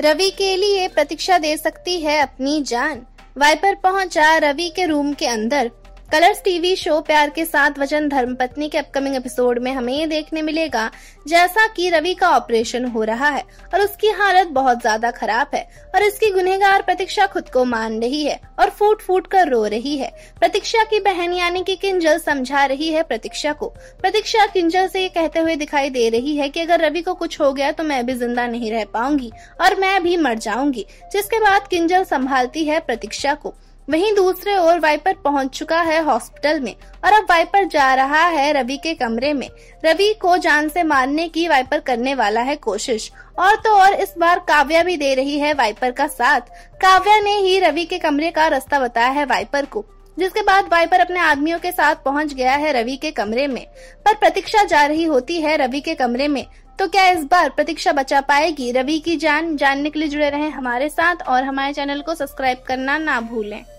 रवि के लिए प्रतीक्षा दे सकती है अपनी जान वाइपर पहुंचा रवि के रूम के अंदर कलर्स टीवी शो प्यार के साथ वचन धर्मपत्नी के अपकमिंग एपिसोड में हमें ये देखने मिलेगा जैसा कि रवि का ऑपरेशन हो रहा है और उसकी हालत बहुत ज्यादा खराब है और इसकी गुनहगार प्रतीक्षा खुद को मान रही है और फूट फूट कर रो रही है प्रतीक्षा की बहन यानी कि किंजल समझा रही है प्रतीक्षा को प्रतीक्षा किंजल से ये कहते हुए दिखाई दे रही है कि अगर रवि को कुछ हो गया तो मैं भी जिंदा नहीं रह पाऊंगी और मैं भी मर जाऊंगी जिसके बाद किंजल संभालती है प्रतीक्षा को वहीं दूसरे ओर वाइपर पहुंच चुका है हॉस्पिटल में और अब वाइपर जा रहा है रवि के कमरे में रवि को जान से मारने की वाइपर करने वाला है कोशिश और तो और इस बार काव्या भी दे रही है वाइपर का साथ काव्या ने ही रवि के कमरे का रास्ता बताया है वाइपर को जिसके बाद वाइपर अपने आदमियों के साथ पहुंच गया है रवि के कमरे में पर प्रतीक्षा जा रही होती है रवि के कमरे में तो क्या इस बार प्रतीक्षा बचा पाएगी रवि की जान जानने के लिए जुड़े रहें हमारे साथ और हमारे चैनल को सब्सक्राइब करना ना भूलें